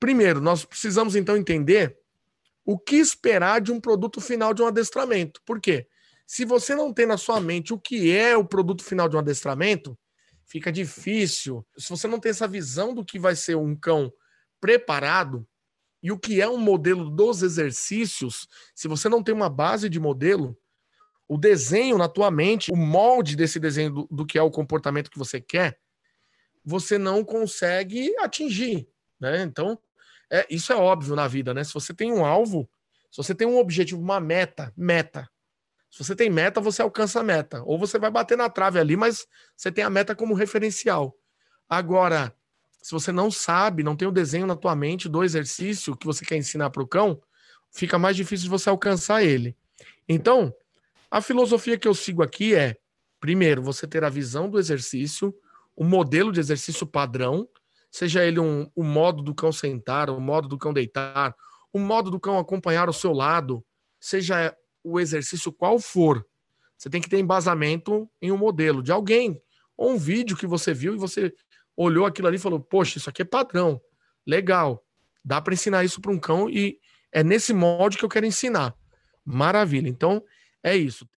Primeiro, nós precisamos então entender o que esperar de um produto final de um adestramento. Por quê? Se você não tem na sua mente o que é o produto final de um adestramento, fica difícil. Se você não tem essa visão do que vai ser um cão preparado e o que é um modelo dos exercícios, se você não tem uma base de modelo, o desenho na tua mente, o molde desse desenho do, do que é o comportamento que você quer, você não consegue atingir. Né? Então, é, isso é óbvio na vida, né? Se você tem um alvo, se você tem um objetivo, uma meta, meta. Se você tem meta, você alcança a meta. Ou você vai bater na trave ali, mas você tem a meta como referencial. Agora, se você não sabe, não tem o desenho na tua mente do exercício que você quer ensinar para o cão, fica mais difícil de você alcançar ele. Então, a filosofia que eu sigo aqui é, primeiro, você ter a visão do exercício, o modelo de exercício padrão, seja ele um, o modo do cão sentar, o modo do cão deitar, o modo do cão acompanhar o seu lado, seja o exercício qual for, você tem que ter embasamento em um modelo de alguém, ou um vídeo que você viu e você olhou aquilo ali e falou: Poxa, isso aqui é padrão, legal, dá para ensinar isso para um cão e é nesse molde que eu quero ensinar. Maravilha. Então, é isso.